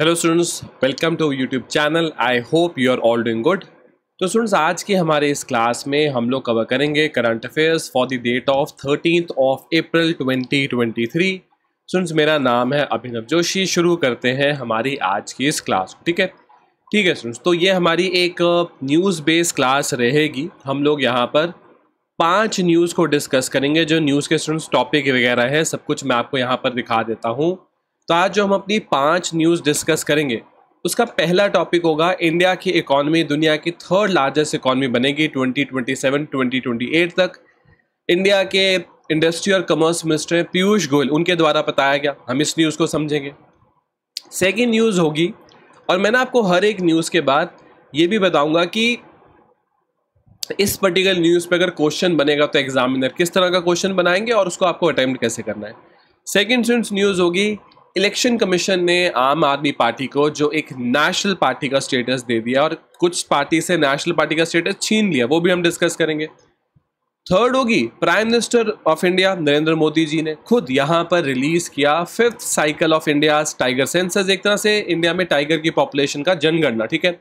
hello students welcome to YouTube channel I hope you are all doing good तो students आज के हमारे इस क्लास में हम लोग कवर करेंगे current affairs for the date of thirteen of April 2023 students मेरा नाम है अभिनव जोशी शुरू करते हैं हमारी आज की इस क्लास को ठीक है ठीक है स्टूडेंट्स तो ये हमारी एक न्यूज़ बेस्ड क्लास रहेगी हम लोग यहाँ पर पाँच न्यूज़ को डिस्कस करेंगे जो न्यूज़ के स्टूडेंट्स टॉपिक वगैरह हैं सब कुछ मैं आपको यहाँ पर दिखा देता हूँ तो आज जो हम अपनी पांच न्यूज़ डिस्कस करेंगे उसका पहला टॉपिक होगा इंडिया की इकॉनमी दुनिया की थर्ड लार्जेस्ट इकॉनमी बनेगी 2027 2028 तक इंडिया के इंडस्ट्री और कॉमर्स मिनिस्टर पीयूष गोयल उनके द्वारा बताया गया हम इस न्यूज़ को समझेंगे सेकेंड न्यूज़ होगी और मैं ना आपको हर एक न्यूज़ के बाद ये भी बताऊँगा कि इस पर्टिकुलर न्यूज़ पर अगर क्वेश्चन बनेगा तो एग्जामिनर किस तरह का क्वेश्चन बनाएंगे और उसको आपको अटैम्प्ट कैसे करना है सेकेंड न्यूज़ होगी इलेक्शन कमीशन ने आम आदमी पार्टी को जो एक नेशनल पार्टी का स्टेटस दे दिया और कुछ पार्टी से नेशनल पार्टी का स्टेटस छीन लिया वो भी हम डिस्कस करेंगे थर्ड होगी prime minister of India Narendra Modi ji ने खुद यहाँ पर रिलीज किया fifth cycle of India tiger census एक तरह से इंडिया में टाइगर की पॉपुलेशन का जनगणना ठीक है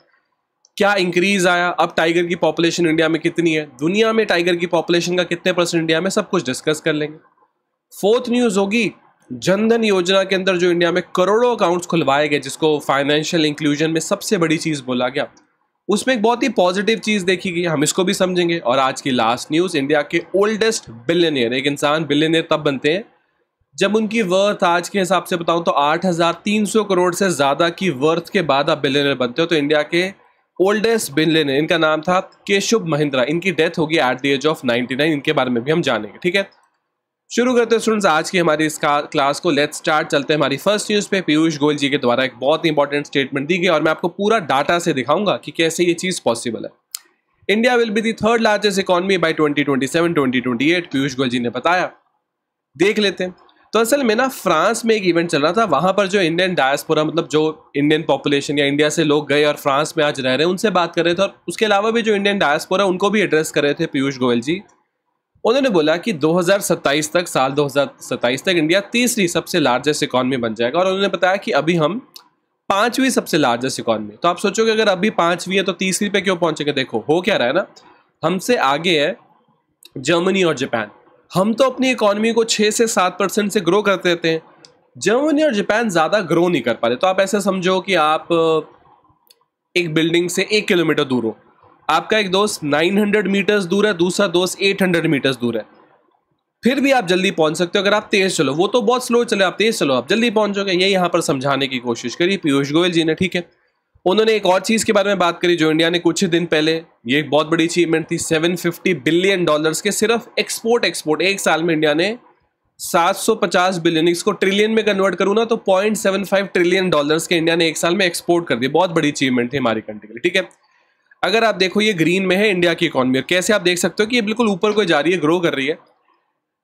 क्या इंक्रीज आया अब टाइगर की पॉपुलेशन इंडिया में कितनी है दुनिया में टाइगर की पॉपुलेशन का कितने परसेंट इंडिया में सब कुछ डिस्कस कर लेंगे फोर्थ न्यूज होगी जनधन योजना के अंदर जो इंडिया में करोड़ों अकाउंट्स खुलवाए गए जिसको फाइनेंशियल इंक्लूजन में सबसे बड़ी चीज़ बोला गया उसमें एक बहुत ही पॉजिटिव चीज़ देखी गई हम इसको भी समझेंगे और आज की लास्ट न्यूज़ इंडिया के ओल्डेस्ट बिलियनियर एक इंसान बिलियनियर तब बनते हैं जब उनकी वर्थ आज के हिसाब से बताऊं तो 8,300 करोड़ से ज़्यादा की वर्थ के बाद आप बिलियनियर बनते हो तो इंडिया के ओल्डेस्ट बिलियनियर इनका नाम था केशुभ महिंद्रा इनकी डेथ होगी एट द एज ऑफ 99 इनके बारे में भी हम जानेंगे ठीक है शुरू करते हैं स्टूडेंट्स आज की हमारी इस क्लास को लेट्स स्टार्ट चलते हैं हमारी फर्स्ट न्यूज़ पे पीयूष गोयल जी के द्वारा एक बहुत ही इंपॉर्टेंट स्टेटमेंट दी गई और मैं आपको पूरा डाटा से दिखाऊंगा कि कैसे ये चीज़ पॉसिबल है India will be the third largest economy by twenty twenty seven twenty twenty eight Piyush Goyal ji ने बताया देख लेते हैं तो असल में ना फ्रांस में एक इवेंट चल रहा था वहाँ पर जो इंडियन डायस्पोरा मतलब जो इंडियन पॉपुलेशन या इंडिया से लोग गए और फ्रांस में आज रह रहे हैं उनसे बात कर रहे थे और उसके अलावा भी जो इंडियन डायस्पोरा उनको भी एड्रेस कर रहे थे पीयूष गोयल जी उन्होंने बोला कि 2027 तक साल 2027 तक इंडिया तीसरी सबसे लार्जेस्ट इकॉनमी बन जाएगा और उन्होंने बताया कि अभी हम पांचवी सबसे लार्जेस्ट इकॉनमी तो आप सोचोगे अगर अभी पांचवी है तो तीसरी पे क्यों पहुंचेंगे देखो हो क्या रहा है ना हमसे आगे है जर्मनी और जापान हम तो अपनी इकॉनमी को छः से सात परसेंट से ग्रो करते रहते हैं जर्मनी और जापान ज़्यादा ग्रो नहीं कर पा रहे तो आप ऐसा समझो कि आप एक बिल्डिंग से एक किलोमीटर दूर हो आपका एक दोस्त 900 मीटर्स दूर है दूसरा दोस्त 800 मीटर्स दूर है फिर भी आप जल्दी पहुंच सकते हो अगर आप तेज़ चलो वो तो बहुत स्लो चले आप तेज़ चलो आप जल्दी पहुंचोगे ये यहाँ पर समझाने की कोशिश करी पीयूष गोयल जी ने ठीक है उन्होंने एक और चीज़ के बारे में बात करी जो इंडिया ने कुछ ही दिन पहले ये एक बहुत बड़ी अचीवमेंट थी 750 बिलियन डॉलर्स के सिर्फ एक्सपोर्ट एक्सपोर्ट एक साल में इंडिया ने 750 बिलियन इसको ट्रिलियन में कन्वर्ट करूँ ना तो 0.75 ट्रिलियन डॉलर्स के इंडिया ने एक साल में एक्सपोर्ट कर दिया बहुत बड़ी अचीवमेंट थी हमारी कंट्री के लिए ठीक है अगर आप देखो ये ग्रीन में है इंडिया की इकॉनमी और कैसे आप देख सकते हो कि ये बिल्कुल ऊपर को जा रही है ग्रो कर रही है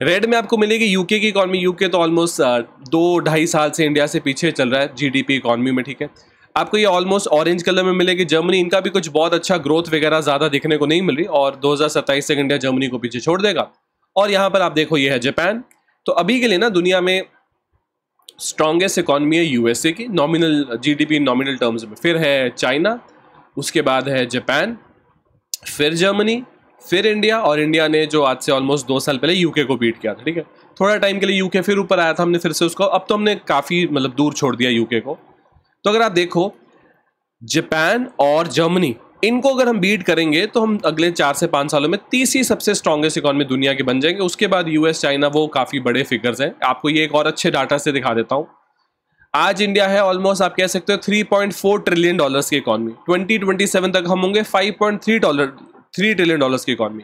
रेड में आपको मिलेगी यूके की इकॉनमी यूके तो ऑलमोस्ट uh, दो ढाई साल से इंडिया से पीछे चल रहा है जीडीपी इकॉनमी में ठीक है आपको ये ऑलमोस्ट ऑरेंज कलर में मिलेगी जर्मनी इनका भी कुछ बहुत अच्छा ग्रोथ वगैरह ज़्यादा देखने को नहीं मिल रही और दो तक इंडिया जर्मनी को पीछे छोड़ देगा और यहाँ पर आप देखो ये है जापान तो अभी के लिए ना दुनिया में स्ट्रांगेस्ट इकॉनमी है यूएसए की नॉमिनल जीडीपी नॉमिनल टर्म्स में फिर है चाइना उसके बाद है जापान फिर जर्मनी फिर इंडिया और इंडिया ने जो आज से ऑलमोस्ट दो साल पहले यूके को बीट किया था ठीक है थोड़ा टाइम के लिए यूके फिर ऊपर आया था हमने फिर से उसको अब तो हमने काफ़ी मतलब दूर छोड़ दिया यूके को तो अगर आप देखो जापान और जर्मनी इनको अगर हम बीट करेंगे तो हम अगले चार से पाँच सालों में तीसरी सबसे स्ट्रॉगेस्ट इकॉनमी दुनिया के बन जाएंगे उसके बाद यूएस चाइना वो काफ़ी बड़े फिगर्स हैं आपको ये एक और अच्छे डाटा से दिखा देता हूँ आज इंडिया है ऑलमोस्ट आप कह सकते हो 3.4 ट्रिलियन डॉलर्स की इकॉनमी 2027 तक हम होंगे 5.3 डॉलर थ्री ट्रिलियन डॉलर्स की इकॉनमी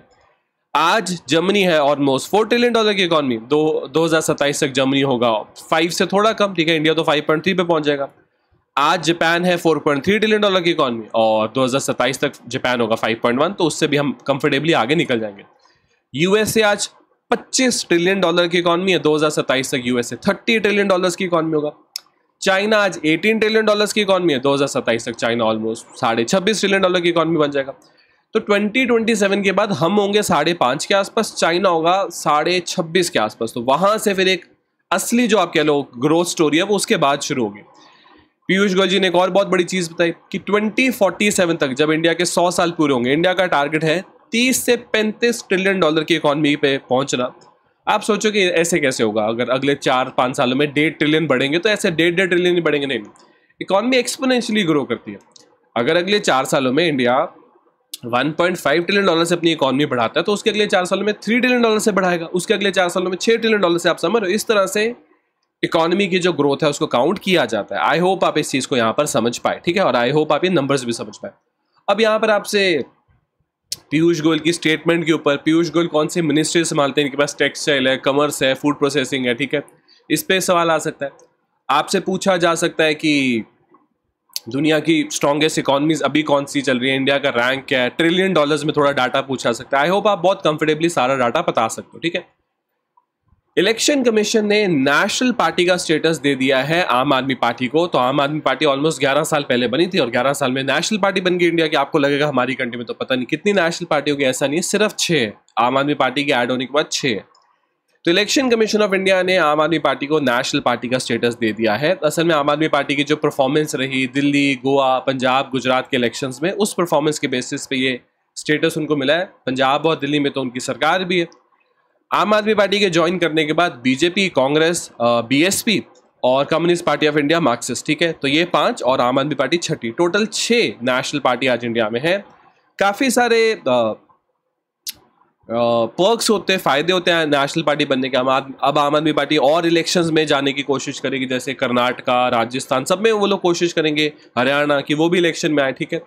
आज जर्मनी है ऑलमोस्ट फोर ट्रिलियन डॉलर की इकॉनमी दो दो हज़ार सत्ताईस तक जर्मनी होगा फाइव से थोड़ा कम ठीक है इंडिया तो फाइव पॉइंट थ्री पे पहुंच जाएगा आज जापान है four point three trillion dollar की इकॉनमी और दो हज़ार सत्ताईस तक जापान होगा फाइव पॉइंट वन तो उससे भी हम कंफर्टेबली आगे निकल जाएंगे यूएसए आज पच्चीस ट्रिलियन डॉलर की इकॉनमी है दो हज़ार सत्ताईस तक यूएसए थर्टी ट्रिलियन डॉलर की इकॉनमी होगा चाइना आज 18 ट्रिलियन डॉलर्स की इकॉनमी है 2027 तक चाइना ऑलमोस्ट साढ़े छब्बीस ट्रिलियन डॉलर की इकॉनमी बन जाएगा तो 2027 के बाद हम होंगे साढ़े पाँच के आसपास चाइना होगा साढ़े छब्बीस के आसपास तो वहाँ से फिर एक असली जो आप कह लो ग्रोथ स्टोरी है वो उसके बाद शुरू होगी पीयूष गोयल जी ने एक और बहुत बड़ी चीज़ बताई कि 2047 तक जब इंडिया के 100 साल पूरे होंगे इंडिया का टारगेट है 30 से 35 ट्रिलियन डॉलर की इकॉनमी पे पहुंचना आप सोचो कि ऐसे कैसे होगा अगर अगले चार पाँच सालों में डेढ़ ट्रिलियन बढ़ेंगे तो ऐसे डेढ़ डेढ़ ट्रिलियन ही बढ़ेंगे नहीं इकॉनमी एक्सपोनेंशियली ग्रो करती है अगर अगले चार सालों में इंडिया 1.5 ट्रिलियन डॉलर से अपनी इकॉनमी बढ़ाता है तो उसके अगले चार सालों में थ्री ट्रिलियन डॉलर से बढ़ाएगा उसके अगले चार सालों में छः ट्रिलियन डॉलर से आप समझ रहे हो इस तरह से इकॉनमी की जो ग्रोथ है उसको काउंट किया जाता है आई होप आप इस चीज़ को यहाँ पर समझ पाए ठीक है और आई होप आप ये नंबर्स भी समझ पाए अब यहाँ पर आपसे पीयूष गोयल की स्टेटमेंट के ऊपर पीयूष गोयल कौन से मिनिस्ट्री संभालते हैं इनके पास टेक्सटाइल है कमर्स है फूड प्रोसेसिंग है ठीक है इस पर सवाल आ सकता है आपसे पूछा जा सकता है कि दुनिया की स्ट्रॉन्गेस्ट इकोनॉमीज अभी कौन सी चल रही है इंडिया का रैंक क्या है ट्रिलियन डॉलर्स में थोड़ा डाटा पूछा सकता है आई होप आप बहुत कंफर्टेबली सारा डाटा बता सकते हो ठीक है इलेक्शन कमीशन ने नेशनल पार्टी का स्टेटस दे दिया है आम आदमी पार्टी को तो आम आदमी पार्टी ऑलमोस्ट 11 साल पहले बनी थी और 11 साल में नेशनल पार्टी बन गई इंडिया की आपको लगेगा हमारी कंट्री में तो पता नहीं कितनी नेशनल पार्टी होगी ऐसा नहीं सिर्फ छः आम आदमी पार्टी के ऐड होने के बाद छः तो इलेक्शन कमीशन ऑफ इंडिया ने आम आदमी पार्टी को नेशनल पार्टी का स्टेटस दे दिया है असल में आम आदमी पार्टी की जो परफॉर्मेंस रही दिल्ली गोवा पंजाब गुजरात के इलेक्शन में उस परफॉर्मेंस के बेसिस पे ये स्टेटस उनको मिला है पंजाब और दिल्ली में तो उनकी सरकार भी है आम आदमी पार्टी के ज्वाइन करने के बाद बीजेपी कांग्रेस बीएसपी और communist party of India Marxist ठीक है तो ये पांच और आम आदमी पार्टी छठी टोटल छह नेशनल पार्टी आज इंडिया में है काफ़ी सारे पर्क्स होते हैं फ़ायदे होते हैं नेशनल पार्टी बनने के अब आम आदमी पार्टी और इलेक्शन में जाने की कोशिश करेगी जैसे कर्नाटका राजस्थान सब में वो लोग कोशिश करेंगे हरियाणा की वो भी इलेक्शन में आए ठीक है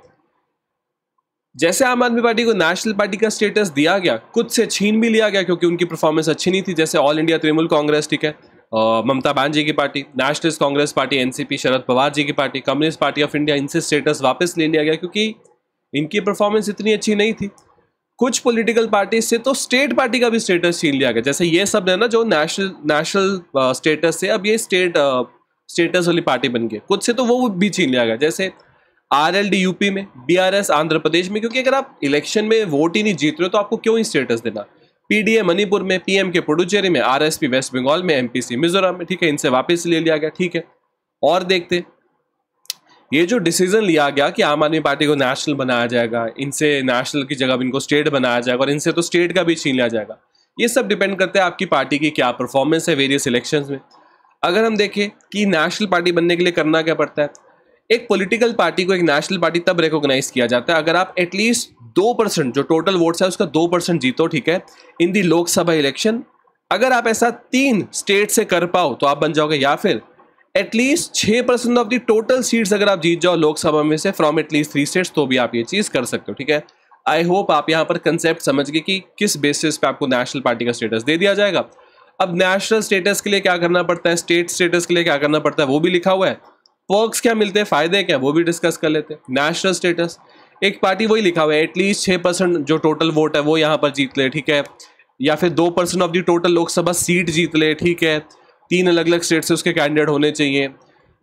जैसे आम आदमी पार्टी को नेशनल पार्टी का स्टेटस दिया गया कुछ से छीन भी लिया गया क्योंकि उनकी परफॉर्मेंस अच्छी नहीं थी जैसे ऑल इंडिया तृणमूल कांग्रेस ठीक है ममता बनर्जी की party nationalist Congress party NCP Sharad Pawar ji की party communist party of India इनसे स्टेटस वापस ले लिया गया क्योंकि इनकी परफॉर्मेंस इतनी अच्छी नहीं थी कुछ पॉलिटिकल पार्टी से तो स्टेट पार्टी का भी स्टेटस छीन लिया गया जैसे ये सब है ना जो नेशनल नेशनल स्टेटस से अब ये स्टेट स्टेटस वाली पार्टी बन गई कुछ से तो वो भी छीन लिया गया जैसे डी यूपी में एस आंध्र प्रदेश में क्योंकि अगर आप इलेक्शन में वोट ही नहीं जीत रहे हो तो आपको क्यों ही स्टेटस देना पीडीए मणिपुर में पीएम के पुडुचेरी में पी वेस्ट बंगाल में एमपीसी मिजोरम में ठीक है इनसे वापस ले लिया गया ठीक है और देखते ये जो डिसीजन लिया गया कि आम आदमी पार्टी को नेशनल बनाया जाएगा इनसे नेशनल की जगह इनको स्टेट बनाया जाएगा और इनसे तो स्टेट का भी छीन लिया जाएगा ये सब डिपेंड करता है आपकी पार्टी की क्या परफॉर्मेंस है वेरियस इलेक्शंस में अगर हम देखें कि नेशनल पार्टी बनने के लिए करना क्या पड़ता है एक पॉलिटिकल पार्टी को एक नेशनल पार्टी तब रिकॉग्नाइज किया जाता है अगर आप एटलीस्ट दो परसेंट जो टोटल वोट्स है उसका दो परसेंट जीतो ठीक है इन दी लोकसभा इलेक्शन अगर आप ऐसा तीन स्टेट से कर पाओ तो आप बन जाओगे या फिर एटलीस्ट छः percent of the total seats अगर आप जीत जाओ लोकसभा में से फ्रॉम एटलीस्ट थ्री स्टेट्स तो भी आप ये चीज़ कर सकते हो ठीक है आई होप आप यहाँ पर कंसेप्ट समझ गए कि किस बेसिस पे आपको नेशनल पार्टी का स्टेटस दे दिया जाएगा अब नेशनल स्टेटस के लिए क्या करना पड़ता है स्टेट स्टेटस के लिए क्या करना पड़ता है वो भी लिखा हुआ है पर्क्स क्या मिलते हैं फायदे क्या वो भी डिस्कस कर लेते हैं नेशनल स्टेटस एक पार्टी वही लिखा हुआ है एटलीस्ट छः परसेंट जो टोटल वोट है वो यहाँ पर जीत ले ठीक है या फिर दो percent of the total Lok Sabha seat जीत ले ठीक है तीन अलग अलग स्टेट से उसके कैंडिडेट होने चाहिए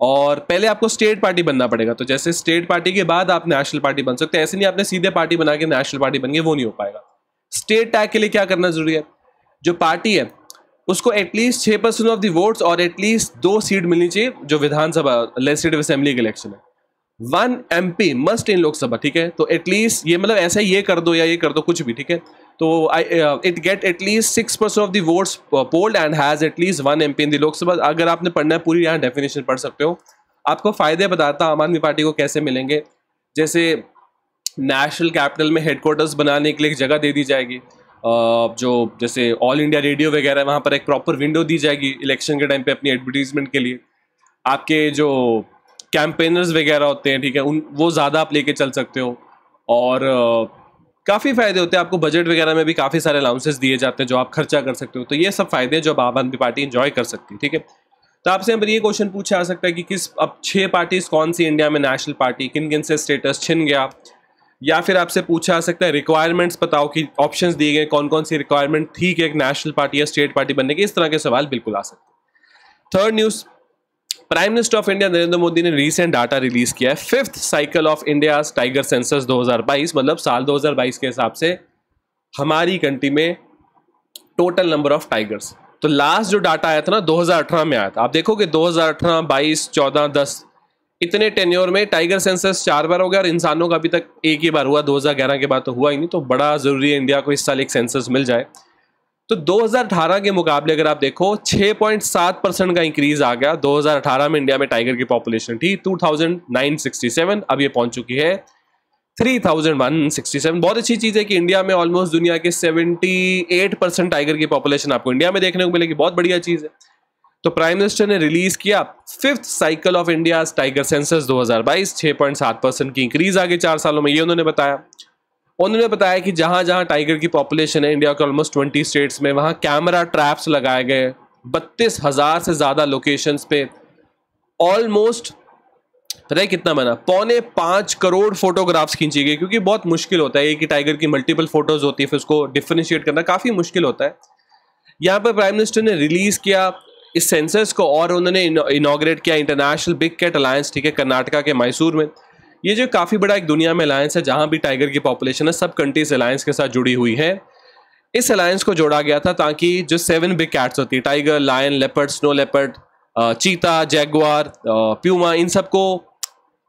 और पहले आपको स्टेट पार्टी बनना पड़ेगा तो जैसे स्टेट पार्टी के बाद आप नेशनल पार्टी बन सकते हैं ऐसे नहीं आपने सीधे पार्टी बना के नेशनल पार्टी बन गए वो नहीं हो पाएगा स्टेट टैग के लिए क्या करना जरूरी है जो पार्टी है उसको एटलीस्ट छः परसेंट ऑफ द वोट्स और एटलीस्ट दो सीट मिलनी चाहिए जो विधानसभा लेजिस्लेटिव असेंबली के इलेक्शन है one M P must in Lok Sabha ठीक है तो एटलीस्ट ये मतलब ऐसा ये कर दो या ये कर दो कुछ भी ठीक है तो I it get at least six percent of the votes polled and has at least one M P in the Lok Sabha अगर आपने पढ़ना है पूरी यहाँ डेफिनेशन पढ़ सकते हो आपको फ़ायदे बताता आम आदमी पार्टी को कैसे मिलेंगे जैसे नेशनल कैपिटल में हेडक्वार्टर्स बनाने के लिए एक जगह दे दी जाएगी जो जैसे ऑल इंडिया रेडियो वगैरह वहाँ पर एक प्रॉपर विंडो दी जाएगी इलेक्शन के टाइम पे अपनी एडवर्टीजमेंट के लिए आपके जो कैंपेनर्स वगैरह होते हैं ठीक है उन वो ज़्यादा आप लेके चल सकते हो और काफ़ी फ़ायदे होते हैं आपको बजट वगैरह में भी काफ़ी सारे अलाउंसेस दिए जाते हैं जो आप खर्चा कर सकते हो तो ये सब फ़ायदे हैं जो आम आदमी पार्टी इन्जॉय कर सकती है ठीक है तो आपसे यहाँ पर ये क्वेश्चन पूछा जा सकता है कि किस अब छः पार्टीज़ कौन सी इंडिया में नेशनल पार्टी किन किन से स्टेटस छिन गया या फिर आपसे पूछा जा सकता है रिक्वायरमेंट्स बताओ कि ऑप्शंस दिए गए कौन कौन सी रिक्वायरमेंट थी कि एक नेशनल पार्टी या स्टेट पार्टी बनने के इस तरह के सवाल बिल्कुल आ सकते हैं third news prime minister of India Narendra Modi ने रिसेंट डाटा रिलीज किया है fifth cycle of India tiger census 2022 मतलब साल 2022 के हिसाब से हमारी कंट्री में टोटल नंबर ऑफ टाइगर्स तो लास्ट जो डाटा आया था ना 2018 में आया था आप देखोगे 2018 22 14 10 इतने टेन्योर में टाइगर सेंसस चार बार हो गया और इंसानों का अभी तक एक ही बार हुआ 2011 के बाद तो हुआ ही नहीं तो बड़ा ज़रूरी है इंडिया को इस साल एक सेंसस मिल जाए तो 2018 के मुकाबले अगर आप देखो 6.7 परसेंट का इंक्रीज आ गया 2018 में इंडिया में टाइगर की पॉपुलेशन थी 2967 अब ये पहुंच चुकी है 3167 बहुत अच्छी चीज़ है कि इंडिया में ऑलमोस्ट दुनिया के 78 परसेंट टाइगर की पॉपुलेशन आपको इंडिया में देखने को मिलेगी बहुत बढ़िया चीज़ है तो प्राइम मिनिस्टर ने रिलीज किया fifth cycle of India tiger census 2022 6.7 percent की इंक्रीज आगे चार सालों में ये उन्होंने बताया उन्होंने बताया कि जहां जहां टाइगर की पॉपुलेशन है इंडिया के ऑलमोस्ट ट्वेंटी स्टेट्स में वहां कैमरा ट्रैप्स लगाए गए बत्तीस हज़ार से ज़्यादा लोकेशन पे ऑलमोस्ट पता है कितना बना पौने पांच करोड़ फोटोग्राफ्स खींची गई क्योंकि बहुत मुश्किल होता है कि टाइगर की मल्टीपल फोटोज़ होती है फिर उसको डिफ्रेंशिएट करना काफ़ी मुश्किल होता है यहाँ पर प्राइम मिनिस्टर ने रिलीज़ किया इस सेंसस को और उन्होंने इनाग्रेट किया इंटरनेशनल बिग कैट अलायंस ठीक है कर्नाटका के मैसूर में ये जो काफ़ी बड़ा एक दुनिया में अलायंस है जहाँ भी टाइगर की पॉपुलेशन है सब कंट्रीज अलायंस के साथ जुड़ी हुई है इस अलायंस को जोड़ा गया था ताकि जो सेवन बिग कैट्स होती है tiger lion leopard snow leopard cheetah jaguar puma इन सबको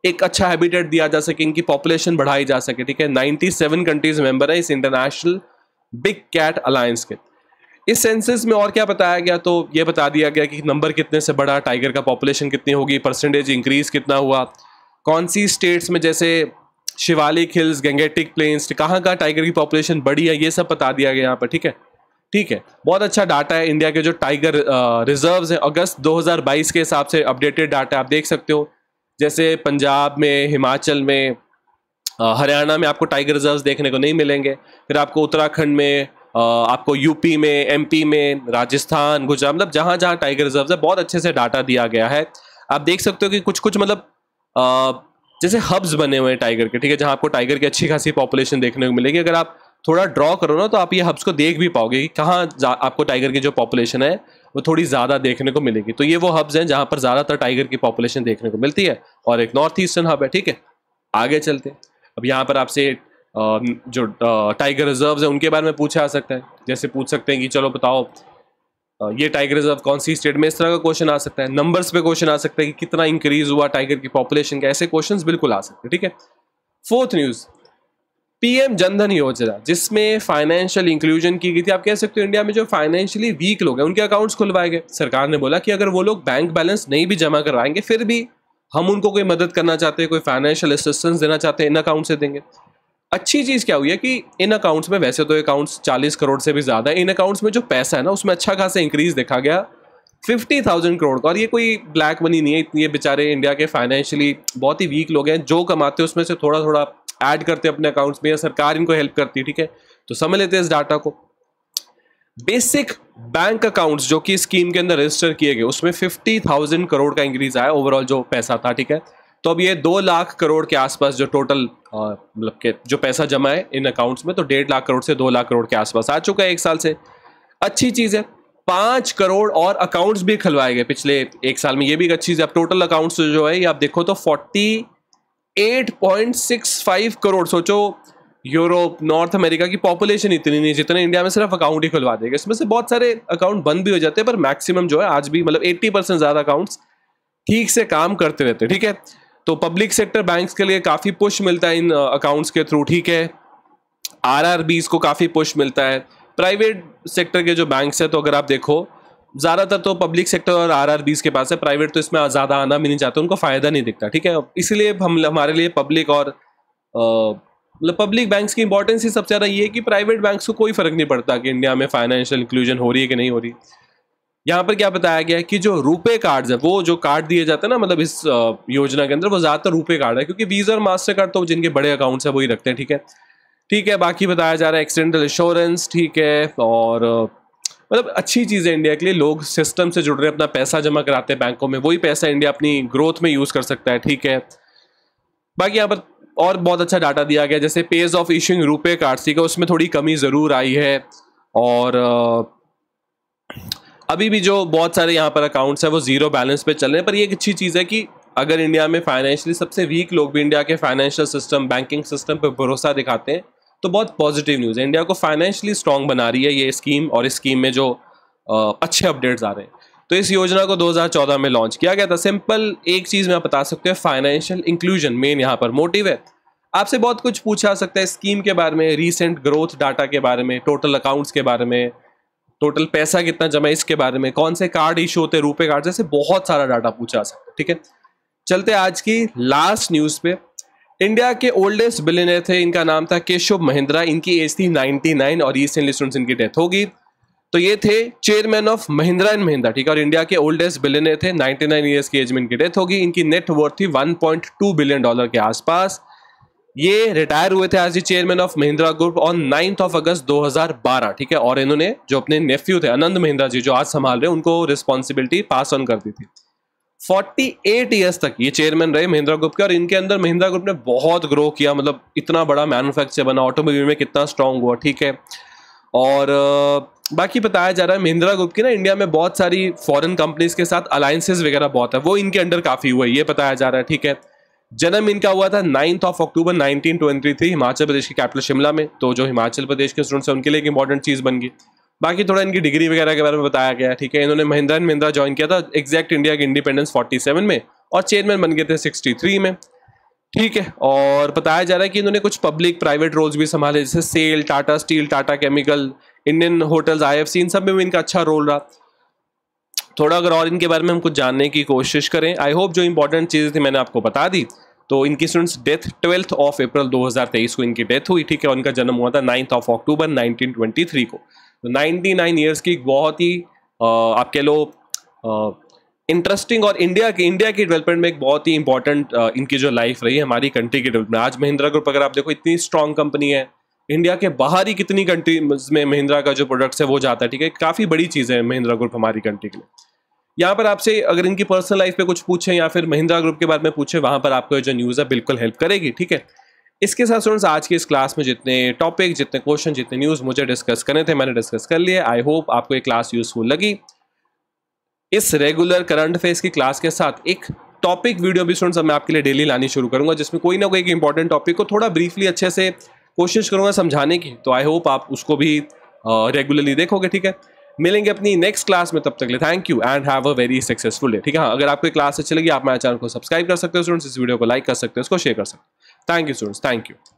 एक अच्छा हैबिटेट दिया जा सके इनकी पॉपुलेशन बढ़ाई जा सके ठीक है 97 कंट्रीज मेंबर है इस इंटरनेशनल बिग कैट अलायंस के इस सेंसिस में और क्या बताया गया तो ये बता दिया गया कि नंबर कितने से बढ़ा टाइगर का पॉपुलेशन कितनी होगी परसेंटेज इंक्रीज़ कितना हुआ कौन सी स्टेट्स में जैसे शिवालिक हिल्स गंगेटिक प्लेन्स कहाँ कहाँ टाइगर की पॉपुलेशन बढ़ी है ये सब बता दिया गया यहाँ पर ठीक है ठीक है बहुत अच्छा डाटा है इंडिया के जो टाइगर रिज़र्व हैं अगस्त दो के हिसाब से अपडेटेड डाटा आप देख सकते हो जैसे पंजाब में हिमाचल में हरियाणा में आपको टाइगर रिजर्व्स देखने को नहीं मिलेंगे फिर आपको उत्तराखंड में आपको यूपी में एमपी में राजस्थान गुजरात मतलब जहाँ जहाँ टाइगर रिजर्व है बहुत अच्छे से डाटा दिया गया है आप देख सकते हो कि कुछ कुछ मतलब जैसे हब्स बने हुए हैं टाइगर के ठीक है जहाँ आपको टाइगर की अच्छी खासी पॉपुलेशन देखने को मिलेगी अगर आप थोड़ा ड्रॉ करो ना तो आप ये हब्स को देख भी पाओगे कि कहाँ आपको टाइगर की जो पॉपुलेशन है वो थोड़ी ज़्यादा देखने को मिलेगी तो ये वो हब्स हैं जहाँ पर ज़्यादातर टाइगर की पॉपुलेशन देखने को मिलती है और एक नॉर्थ ईस्टर्न हब है ठीक है आगे चलते अब यहाँ पर आपसे जो टाइगर रिजर्व्स है उनके बारे में पूछा जा सकता है जैसे पूछ सकते हैं कि चलो बताओ ये टाइगर रिजर्व कौन सी स्टेट में इस तरह का क्वेश्चन आ सकता है नंबर्स पे क्वेश्चन आ सकता है कि कितना इंक्रीज हुआ टाइगर की पॉपुलेशन का ऐसे क्वेश्चंस बिल्कुल आ सकते हैं ठीक है फोर्थ न्यूज़ पीएम जनधन योजना जिसमें फाइनेंशियल इंक्लूजन की गई थी आप कह सकते हो इंडिया में जो फाइनेंशियली वीक लोग हैं उनके अकाउंट्स खुलवाए गए सरकार ने बोला कि अगर वो लोग बैंक बैलेंस नहीं भी जमा करवाएंगे फिर भी हम उनको कोई मदद करना चाहते हैं कोई फाइनेंशियल असिस्टेंस देना चाहते हैं इन अकाउंट से देंगे अच्छी चीज़ क्या हुई है कि इन अकाउंट्स में वैसे तो अकाउंट्स चालीस करोड़ से भी ज़्यादा है इन अकाउंट्स में जो पैसा है ना उसमें अच्छा खासा इंक्रीज देखा गया फिफ्टी थाउजेंड करोड़ का और ये कोई ब्लैक मनी नहीं है ये बेचारे इंडिया के फाइनेंशियली बहुत ही वीक लोग हैं जो कमाते हैं उसमें से थोड़ा थोड़ा ऐड करते हैं अपने अकाउंट्स में या सरकार इनको हेल्प करती है ठीक है तो समझ लेते हैं इस डाटा को बेसिक बैंक अकाउंट्स जो कि स्कीम के अंदर रजिस्टर किए गए उसमें फिफ्टी थाउजेंड करोड़ का इंक्रीज आया ओवरऑल जो पैसा था ठीक है तो अब ये दो लाख करोड़ के आसपास जो टोटल मतलब के जो पैसा जमा है इन अकाउंट्स में तो डेढ़ लाख करोड़ से दो लाख करोड़ के आसपास आ चुका है एक साल से अच्छी चीज़ है पाँच करोड़ और अकाउंट्स भी खुलवाए गए पिछले एक साल में ये भी एक अच्छी चीज़ है अब टोटल अकाउंट्स जो है ये आप देखो तो forty eight point six five crore सोचो यूरोप नॉर्थ अमेरिका की पॉपुलेशन इतनी नहीं जितने इंडिया में सिर्फ अकाउंट ही खुलवा देगा इसमें से बहुत सारे अकाउंट बंद भी हो जाते हैं पर मैक्सिमम जो है आज भी मतलब एट्टी परसेंट ज़्यादा अकाउंट्स ठीक से काम करते रहते हैं ठीक है तो पब्लिक सेक्टर बैंक्स के लिए काफ़ी पुश मिलता है इन अकाउंट्स के थ्रू ठीक है आर को काफ़ी पुश मिलता है प्राइवेट सेक्टर के जो बैंक्स हैं तो अगर आप देखो ज़्यादातर तो पब्लिक सेक्टर और आर के पास है प्राइवेट तो इसमें ज़्यादा आना भी नहीं चाहता उनको फ़ायदा नहीं दिखता ठीक है इसलिए हम हमारे लिए पब्लिक और मतलब पब्लिक बैंक्स की इंपॉर्टेंस ही सबसे ज़्यादा ये है कि प्राइवेट बैंक्स को कोई फ़र्क नहीं पड़ता कि इंडिया में फाइनेंशियल इंक्लूजन हो रही है कि नहीं हो रही यहाँ पर क्या बताया गया है कि जो रुपे कार्ड है वो जो कार्ड दिए जाते हैं ना मतलब इस योजना के अंदर वो ज़्यादातर रुपे कार्ड है क्योंकि वीज़ा और मास्टर कार्ड तो जिनके बड़े अकाउंट्स है वही रखते हैं ठीक है ठीक है बाकी बताया जा रहा है एक्सीडेंटल इंश्योरेंस ठीक है और मतलब अच्छी चीज़ है इंडिया के लिए लोग सिस्टम से जुड़ रहे हैं अपना पैसा जमा कराते हैं बैंकों में वही पैसा इंडिया अपनी ग्रोथ में यूज़ कर सकता है ठीक है बाकी यहाँ पर और बहुत अच्छा डाटा दिया गया जैसे पेज ऑफ इशिंग रुपे कार्ड ठीक है उसमें थोड़ी कमी ज़रूर आई है और अभी भी जो बहुत सारे यहाँ पर अकाउंट्स हैं वो जीरो बैलेंस पे चल रहे हैं पर ये एक अच्छी चीज़ है कि अगर इंडिया में फाइनेंशियली सबसे वीक लोग भी इंडिया के फाइनेंशियल सिस्टम बैंकिंग सिस्टम पर भरोसा दिखाते हैं तो बहुत पॉजिटिव न्यूज़ है इंडिया को फाइनेंशियली स्ट्रॉन्ग बना रही है ये स्कीम और इस स्कीम में जो अच्छे अपडेट्स आ रहे हैं तो इस योजना को 2014 में लॉन्च किया गया था सिंपल एक चीज़ में आप बता सकते हैं फाइनेंशियल इंक्लूजन मेन यहाँ पर मोटिव है आपसे बहुत कुछ पूछा सकता है स्कीम के बारे में रीसेंट ग्रोथ डाटा के बारे में टोटल अकाउंट्स के बारे में टोटल पैसा कितना जमा इसके बारे में कौन से कार्ड इशू होते हैं रुपए कार्ड जैसे बहुत सारा डाटा पूछा सकता है ठीक है चलते आज की लास्ट न्यूज पे इंडिया के ओल्डेस्ट बिलियनर थे इनका नाम था केशव महिंद्रा इनकी एज थी 99 और रिसेंटली स्टूडेंट इनकी डेथ होगी तो ये थे chairman of Mahindra and Mahindra ठीक है और इंडिया के ओल्डेस्ट बिलियनर थे 99 इयर्स की एज में इनकी डेथ होगी इनकी नेटवर्थ थी 1.2 बिलियन डॉलर के आसपास ये रिटायर हुए थे as a chairman of Mahindra group on ninth of August 2012 ठीक है और इन्होंने जो अपने नेफ्यू थे अनंत महिंद्रा जी जो आज संभाल रहे उनको रिस्पॉन्सिबिलिटी पास ऑन कर दी थी 48 ईयर्स तक ये चेयरमैन रहे महिंद्रा ग्रुप के और इनके अंदर महिंद्रा ग्रुप ने बहुत ग्रो किया मतलब इतना बड़ा मैनुफैक्चर बना ऑटोमोबाइल में कितना स्ट्रांग हुआ ठीक है और बाकी बताया जा रहा है महिंद्रा ग्रुप की ना इंडिया में बहुत सारी फॉरेन कंपनीज के साथ अलायंसेज वगैरह बहुत है वो इनके अंडर काफ़ी हुए ये बताया जा रहा है ठीक है जन्म इनका हुआ था ninth of October 1923 Himachal Pradesh के कैपिटल शिमला में तो जो हिमाचल प्रदेश के स्टूडेंट्स हैं उनके लिए एक इंपॉर्टेंट चीज़ बन गई बाकी थोड़ा इनकी डिग्री वगैरह के बारे में बताया गया ठीक है इन्होंने महिंद्रा एंड महिंद्रा ज्वाइन किया था एग्जैक्ट इंडिया के इंडिपेंडेंस 47 में और चेयरमैन बन गए थे 63 में ठीक है और बताया जा रहा है कि इन्होंने कुछ पब्लिक प्राइवेट रोल्स भी संभाले जैसे SAIL Tata steel Tata chemical Indian hotels आई इन सब में भी इनका अच्छा रोल रहा थोड़ा अगर और इनके बारे में हम कुछ जानने की कोशिश करें आई होप जो इंपॉर्टेंट चीज़ें थी मैंने आपको बता दी तो इनकी students death twelfth of April 2023 को इनकी डेथ हुई ठीक है उनका जन्म हुआ था नाइन्थ ऑफ अक्टूबर 1923 को तो 99 ईयर्स की बहुत ही आप कह लो इंटरेस्टिंग और इंडिया की इंडिया की डेवलपमेंट में एक बहुत ही इंपॉर्टेंट इनकी जो लाइफ रही है हमारी कंट्री की डेवलपमेंट आज महिंद्रा ग्रुप अगर आप देखो इतनी स्ट्रांग कंपनी है इंडिया के बाहर ही कितनी कंट्रीज में महिंद्रा का जो प्रोडक्ट्स है वो जाता है ठीक है काफ़ी बड़ी चीज़ है महिंद्रा ग्रुप हमारी कंट्री के लिए यहाँ पर आपसे अगर इनकी पर्सनल लाइफ पे कुछ पूछे या फिर महिंद्रा ग्रुप के बारे में पूछे वहाँ पर आपको जो न्यूज़ है बिल्कुल हेल्प करेगी ठीक है इसके साथ स्टूडेंट्स आज के इस क्लास में जितने टॉपिक जितने क्वेश्चन जितने न्यूज़ मुझे डिस्कस करने थे मैंने डिस्कस कर लिए आई होप आपको ये क्लास यूजफुल लगी इस रेगुलर करंट अफेयर्स की क्लास के साथ एक टॉपिक वीडियो भी स्टूडेंट्स मैं आपके लिए डेली लानी शुरू करूंगा जिसमें कोई ना कोई एक इंपॉर्टेंट टॉपिक को थोड़ा ब्रीफली अच्छे से कोशिश करूँगा समझाने की तो आई होप आप उसको भी रेगुलरली देखोगे ठीक है मिलेंगे अपनी नेक्स्ट क्लास में तब तक ले thank you and have a very successful day ठीक है हाँ, अगर आपको क्लास अच्छी लगी आप मेरे चैनल को सब्सक्राइब कर सकते हो स्टूडेंट्स इस वीडियो को लाइक कर सकते हो उसको शेयर कर सकते हो thank you students thank you